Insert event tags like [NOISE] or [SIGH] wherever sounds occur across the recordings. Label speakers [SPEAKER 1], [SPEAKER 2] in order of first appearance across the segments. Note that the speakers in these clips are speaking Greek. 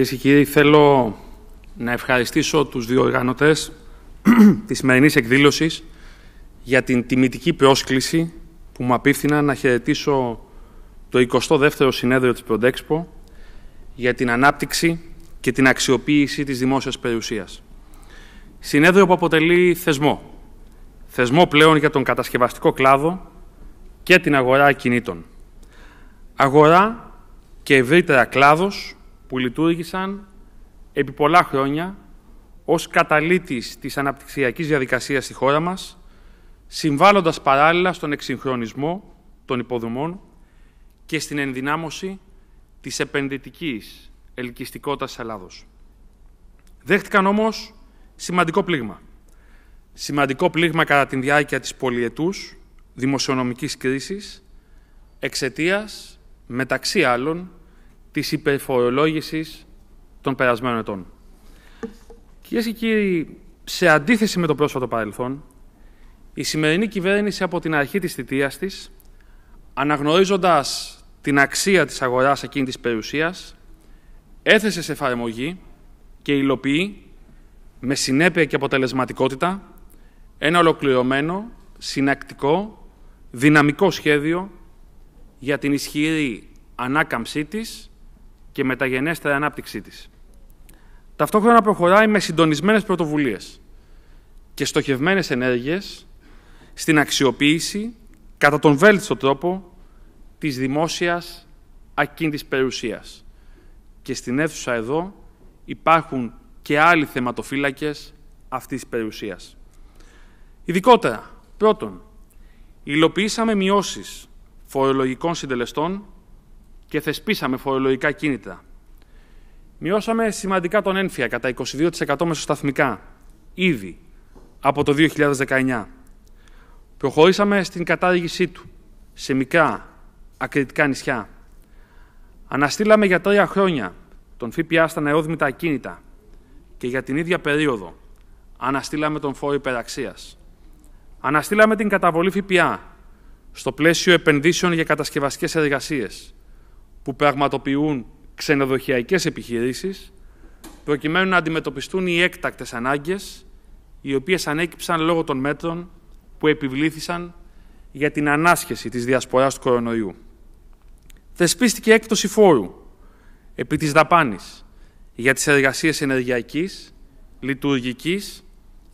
[SPEAKER 1] Κυρίες και κύριοι, θέλω να ευχαριστήσω τους οργανωτές [CLEARS THROAT] της σημερινής εκδήλωσης για την τιμητική πρόσκληση που μου να χαιρετήσω το 22ο Συνέδριο της Προντέξπο για την ανάπτυξη και την αξιοποίηση της δημόσιας περιουσίας. Συνέδριο που αποτελεί θεσμό. Θεσμό πλέον για τον κατασκευαστικό κλάδο και την αγορά κινήτων. Αγορά και ευρύτερα κλάδος που λειτουργήσαν επί πολλά χρόνια ως καταλήτης της αναπτυξιακής διαδικασίας στη χώρα μας, συμβάλλοντας παράλληλα στον εξυγχρονισμό των υποδομών και στην ενδυνάμωση της επενδυτικής ελκυστικότητας της Ελλάδος. Δέχτηκαν όμως σημαντικό πλήγμα. Σημαντικό πλήγμα κατά τη διάρκεια της πολυετούς δημοσιονομικής κρίσης εξαιτίας, μεταξύ άλλων, της υπερφορολόγησης των περασμένων ετών. Κυρίες και κύριοι, σε αντίθεση με το πρόσφατο παρελθόν, η σημερινή κυβέρνηση από την αρχή της θητείας της, αναγνωρίζοντας την αξία της αγοράς εκείνης της περιουσίας, έθεσε σε εφαρμογή και υλοποιεί με συνέπεια και αποτελεσματικότητα ένα ολοκληρωμένο, συνακτικό, δυναμικό σχέδιο για την ισχυρή ανάκαμψή της και μεταγενέστερη ανάπτυξή της. Ταυτόχρονα προχωράει με συντονισμένες πρωτοβουλίες και στοχευμένες ενέργειες στην αξιοποίηση κατά τον βέλτιστο τρόπο της δημόσιας ακίνητης περιουσίας. Και στην αίθουσα εδώ υπάρχουν και άλλοι θεματοφύλακες αυτής της περιουσίας. Ειδικότερα, πρώτον, υλοποιήσαμε μειώσεις φορολογικών συντελεστών και θεσπίσαμε φορολογικά κίνητρα. Μειώσαμε σημαντικά τον ένφια κατά 22% μεσοσταθμικά, ήδη από το 2019. Προχωρήσαμε στην κατάργησή του σε μικρά ακριτικά νησιά. Αναστήλαμε για τρία χρόνια τον ΦΠΑ στα νεόδμητα ακίνητα και για την ίδια περίοδο αναστήλαμε τον φόρο υπεραξίας. Αναστήλαμε την καταβολή ΦΠΑ στο πλαίσιο επενδύσεων για κατασκευαστικές εργασίες που πραγματοποιούν ξενοδοχειακές επιχειρήσεις, προκειμένου να αντιμετωπιστούν οι έκτακτες ανάγκες, οι οποίες ανέκυψαν λόγω των μέτρων που επιβλήθησαν για την ανάσχεση της διασποράς του κορονοϊού. Θεσπίστηκε έκπτωση φόρου επί της δαπάνης για τις εργασίες ενεργειακής, λειτουργικής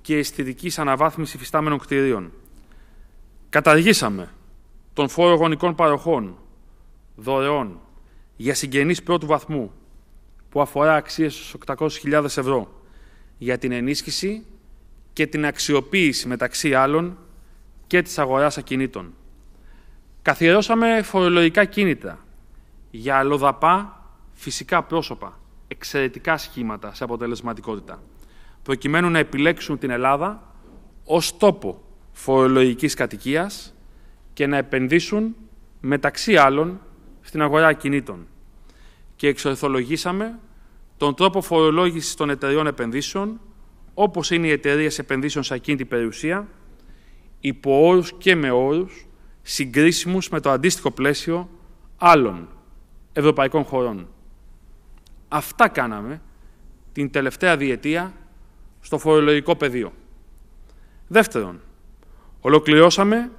[SPEAKER 1] και αισθητικής αναβάθμισης φυστάμενων κτηρίων. Καταργήσαμε τον φόρο γονικών παροχών, δωρεών, για συγγενείς πρώτου βαθμού που αφορά αξίες στους 800.000 ευρώ για την ενίσχυση και την αξιοποίηση μεταξύ άλλων και της αγοράς ακινήτων. Καθιερώσαμε φορολογικά κίνητα για αλλοδαπά φυσικά πρόσωπα, εξαιρετικά σχήματα σε αποτελεσματικότητα, προκειμένου να επιλέξουν την Ελλάδα ως τόπο φορολογικής κατοικίας και να επενδύσουν μεταξύ άλλων στην αγορά ακινήτων και εξορθολογήσαμε τον τρόπο φορολόγησης των εταιριών επενδύσεων, όπως είναι οι εταιρείες επενδύσεων σε ακίνητη περιουσία, υπό και με όρους συγκρίσιμους με το αντίστοιχο πλαίσιο άλλων ευρωπαϊκών χωρών. Αυτά κάναμε την τελευταία διετία στο φορολογικό πεδίο. Δεύτερον, ολοκληρώσαμε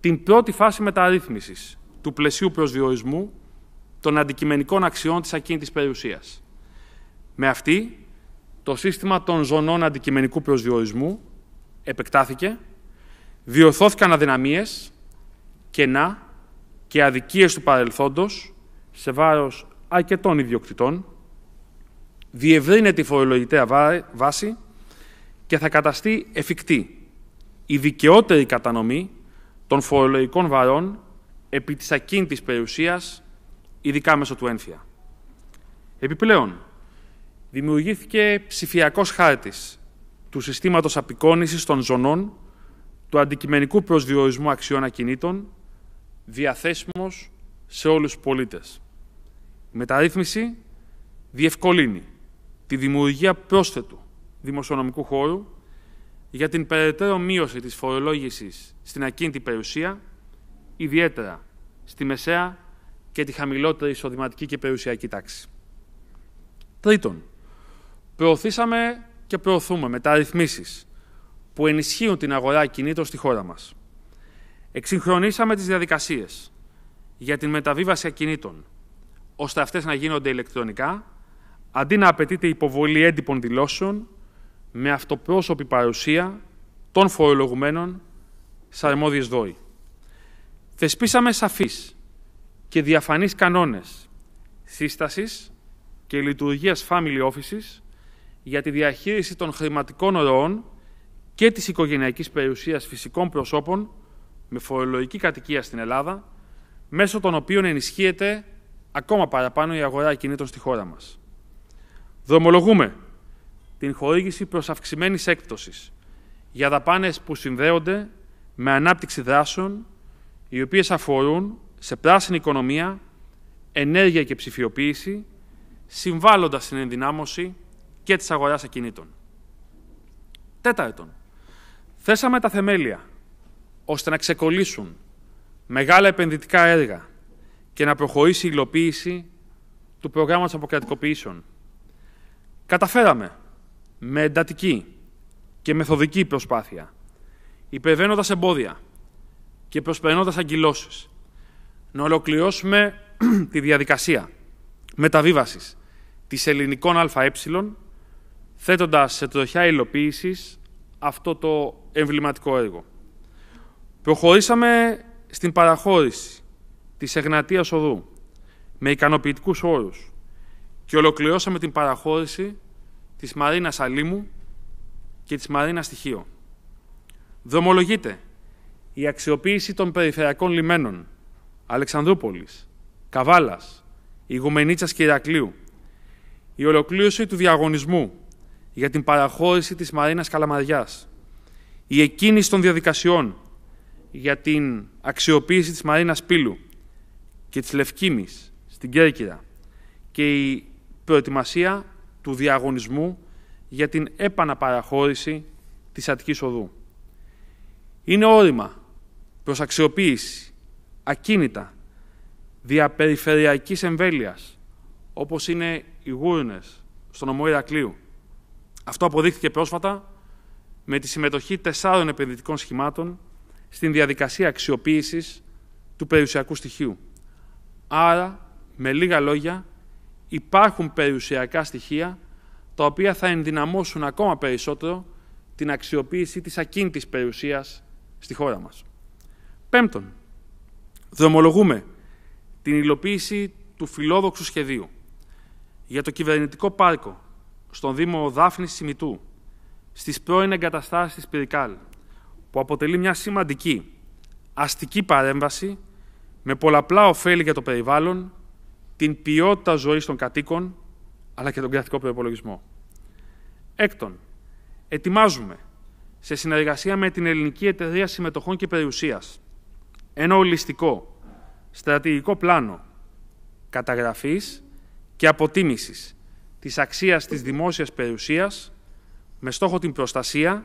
[SPEAKER 1] την πρώτη φάση μεταρρύθμισης του πλαισίου προσδιορισμού των αντικειμενικών αξιών της ακίνητης περιουσίας. Με αυτή, το σύστημα των ζωνών αντικειμενικού προσδιορισμού επεκτάθηκε, διορθώθηκαν αδυναμίες, κενά και αδικίες του παρελθόντος σε βάρος αρκετών ιδιοκτητών, διευρύνεται η φορολογητέα βάση και θα καταστεί εφικτή η δικαιότερη κατανομή των φορολογικών βαρών επί της ακίνητης περιουσίας, ειδικά μέσω του ένφια. Επιπλέον, δημιουργήθηκε ψηφιακός χάρτης του συστήματος απεικόνησης των ζωνών, του αντικειμενικού προσδιορισμού αξιών ακινήτων, διαθέσιμος σε όλους τους πολίτες. Η μεταρρύθμιση διευκολύνει τη δημιουργία πρόσθετου δημοσιονομικού χώρου για την περαιτέρω μείωση της φορολόγησης στην ακίνητη περιουσία ιδιαίτερα στη μεσαία και τη χαμηλότερη εισοδηματική και περιουσιακή τάξη. Τρίτον, προωθήσαμε και προωθούμε μεταρρυθμίσεις που ενισχύουν την αγορά κινήτων στη χώρα μας. Εξυγχρονίσαμε τις διαδικασίες για την μεταβίβαση ακινήτων, ώστε αυτές να γίνονται ηλεκτρονικά, αντί να απαιτείται υποβολή έντυπων δηλώσεων με αυτοπρόσωπη παρουσία των φορολογουμένων σε δόη. Θεσπίσαμε σαφείς και διαφανείς κανόνες σύστασης και λειτουργίας family offices για τη διαχείριση των χρηματικών ροών και της οικογενειακής περιουσίας φυσικών προσώπων με φορολογική κατοικία στην Ελλάδα, μέσω των οποίων ενισχύεται ακόμα παραπάνω η αγορά κινήτων στη χώρα μας. Δρομολογούμε την χορήγηση προς αυξημένης έκπτωσης για δαπάνες που συνδέονται με ανάπτυξη δράσεων οι οποίες αφορούν σε πράσινη οικονομία, ενέργεια και ψηφιοποίηση, συμβάλλοντας στην ενδυνάμωση και της αγοράς ακινήτων. Τέταρτον, θέσαμε τα θεμέλια ώστε να ξεκολλήσουν μεγάλα επενδυτικά έργα και να προχωρήσει η υλοποίηση του προγράμματος αποκρατικοποιήσεων. Καταφέραμε με εντατική και μεθοδική προσπάθεια, υπερβαίνοντας εμπόδια, και προσπερνώντας αγκυλώσεις. Να ολοκληρώσουμε [CLEARS THROAT] τη διαδικασία μεταβίβασης της ελληνικών ΑΕ, θέτοντας σε τροχιά υλοποίησης αυτό το εμβληματικό έργο. Προχωρήσαμε στην παραχώρηση της Εγνατίας Οδού με ικανοποιητικούς όρους και ολοκληρώσαμε την παραχώρηση της Μαρίνας Αλήμου και της Μαρίνας Στοιχείο. Δρομολογείται η αξιοποίηση των περιφερειακών λιμένων Αλεξανδρούπολης, Καβάλας, Ιγουμενίτσας και Ηρακλείου, η ολοκλήρωση του διαγωνισμού για την παραχώρηση της Μαρίνας Καλαμαριάς, η εκκίνηση των διαδικασιών για την αξιοποίηση της Μαρίνας Πύλου και της Λευκήμης στην Κέρκυρα και η προετοιμασία του διαγωνισμού για την επαναπαραχώρηση της Αττικής Οδού. Είναι όρημα προς αξιοποίηση, ακίνητα, διαπεριφερειακής εμβέλειας, όπως είναι οι γούρνες στο νομό Ιρακλείου. Αυτό αποδείχθηκε πρόσφατα με τη συμμετοχή τεσσάρων επενδυτικών σχημάτων στην διαδικασία αξιοποίησης του περιουσιακού στοιχείου. Άρα, με λίγα λόγια, υπάρχουν περιουσιακά στοιχεία τα οποία θα ενδυναμώσουν ακόμα περισσότερο την αξιοποίηση της ακίνητης περιουσίας στη χώρα μας. Πέμπτον, δρομολογούμε την υλοποίηση του φιλόδοξου σχεδίου για το κυβερνητικό πάρκο στον Δήμο Δάφνης Σιμητού στις πρώην εγκαταστάσεις της Πυρικάλ, που αποτελεί μια σημαντική αστική παρέμβαση με πολλαπλά ωφέλη για το περιβάλλον, την ποιότητα ζωής των κατοίκων, αλλά και τον κρατικό προπολογισμό. Έκτον, ετοιμάζουμε σε συνεργασία με την Ελληνική Εταιρεία Συμμετοχών και Περιουσίας ένα ολιστικό στρατηγικό πλάνο καταγραφής και αποτίμησης της αξίας της δημόσιας περιουσίας με στόχο την προστασία,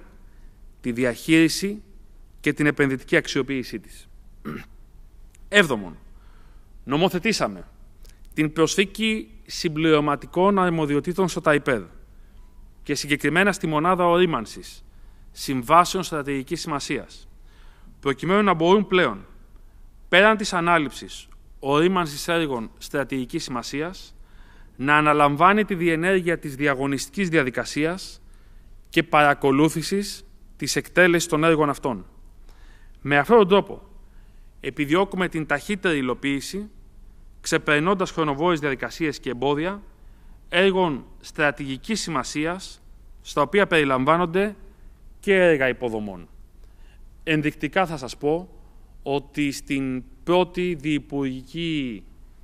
[SPEAKER 1] τη διαχείριση και την επενδυτική αξιοποίησή της. [CLEARS THROAT] Έβδομον, νομοθετήσαμε την προσθήκη συμπληρωματικών αρμοδιοτήτων στο ΤΑΙΠΕΔ και συγκεκριμένα στη μονάδα ορίμανσης συμβάσεων στρατηγικής σημασίας, προκειμένου να μπορούν πλέον πέραν της ανάληψης ορίμανσης έργων στρατηγικής σημασίας, να αναλαμβάνει τη διενέργεια της διαγωνιστικής διαδικασίας και παρακολούθησης της εκτέλεσης των έργων αυτών. Με αυτόν τον τρόπο, επιδιώκουμε την ταχύτερη υλοποίηση, ξεπερνώντας χρονοβόρες διαδικασίες και εμπόδια, έργων στρατηγικής σημασίας, στα οποία περιλαμβάνονται και έργα υποδομών. Ενδεικτικά θα σας πω ότι στην πρώτη Διευπουργική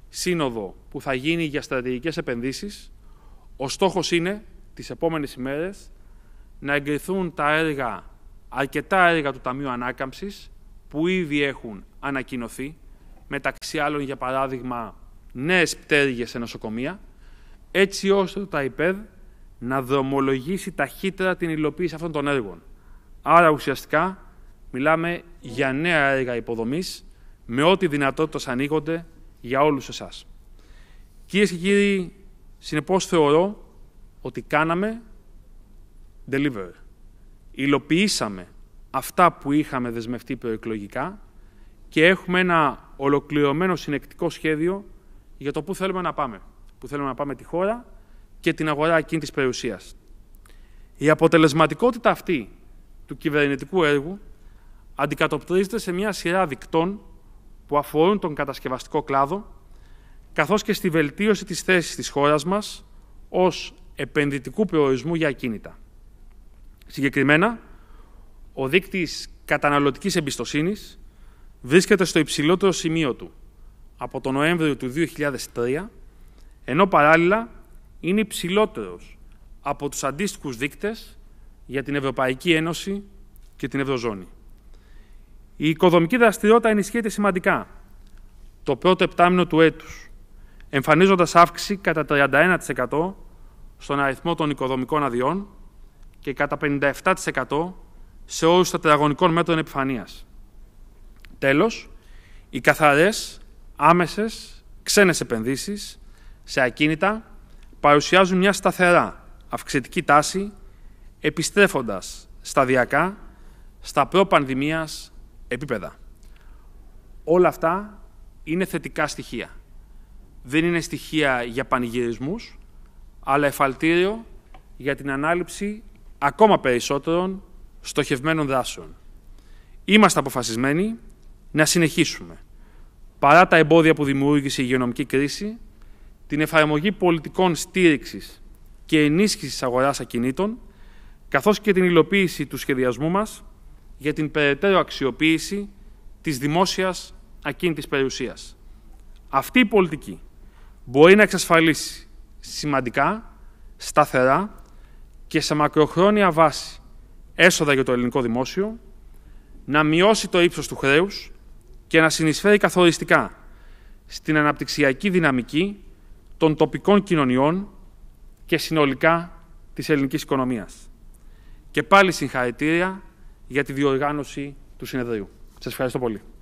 [SPEAKER 1] σύνοδο που θα γίνει για στρατηγικές επενδύσεις, ο στόχος είναι τις επόμενες ημέρες να εγκριθούν τα έργα, αρκετά έργα του Ταμείου Ανάκαμψης που ήδη έχουν ανακοινωθεί, μεταξύ άλλων για παράδειγμα νέες πτέρυγες σε νοσοκομεία, έτσι ώστε το ΤΑΙΠΕΔ να δρομολογήσει ταχύτερα την υλοποίηση αυτών των έργων. Άρα ουσιαστικά Μιλάμε για νέα έργα υποδομής, με ό,τι δυνατότητες ανοίγονται για όλους εσάς. Κυρίες και κύριοι, συνεπώς θεωρώ ότι κάναμε deliver. Υλοποιήσαμε αυτά που είχαμε δεσμευτεί προεκλογικά και έχουμε ένα ολοκληρωμένο συνεκτικό σχέδιο για το πού θέλουμε να πάμε. Πού θέλουμε να πάμε τη χώρα και την αγορά εκείνης της περιουσίας. Η αποτελεσματικότητα αυτή του κυβερνητικού έργου αντικατοπτρίζεται σε μια σειρά δικτών που αφορούν τον κατασκευαστικό κλάδο, καθώς και στη βελτίωση της θέσης της χώρας μας ως επενδυτικού προορισμού για ακίνητα. Συγκεκριμένα, ο δείκτης καταναλωτικής εμπιστοσύνης βρίσκεται στο υψηλότερο σημείο του από τον Νοέμβριο του 2003, ενώ παράλληλα είναι υψηλότερος από τους αντίστοιχους δείκτες για την Ευρωπαϊκή Ένωση και την Ευρωζώνη. Η οικοδομική δραστηριότητα ενισχύεται σημαντικά το πρώτο επτάμινο του έτους, εμφανίζοντας αύξηση κατά 31% στον αριθμό των οικοδομικών αδειών και κατά 57% σε όρους τετραγωνικών μέτρων επιφανίας. Τέλος, οι καθαρές, άμεσες, ξένες επενδύσεις σε ακίνητα παρουσιάζουν μια σταθερά αυξητική τάση, επιστρέφοντας σταδιακά στα προ επίπεδα. Όλα αυτά είναι θετικά στοιχεία. Δεν είναι στοιχεία για πανηγυρισμούς, αλλά εφαλτήριο για την ανάληψη ακόμα περισσότερων στοχευμένων δράσεων. Είμαστε αποφασισμένοι να συνεχίσουμε, παρά τα εμπόδια που δημιούργησε η υγειονομική κρίση, την εφαρμογή πολιτικών στήριξης και ενίσχυσης αγοράς ακινήτων, καθώς και την υλοποίηση του σχεδιασμού μας για την περαιτέρω αξιοποίηση της δημόσιας ακίνητης περιουσίας. Αυτή η πολιτική μπορεί να εξασφαλίσει σημαντικά, σταθερά και σε μακροχρόνια βάση έσοδα για το ελληνικό δημόσιο, να μειώσει το ύψος του χρέους και να συνεισφέρει καθοριστικά στην αναπτυξιακή δυναμική των τοπικών κοινωνιών και συνολικά της ελληνικής οικονομίας. Και πάλι συγχαρητήρια για τη διοργάνωση του συνεδρίου. Σας ευχαριστώ πολύ.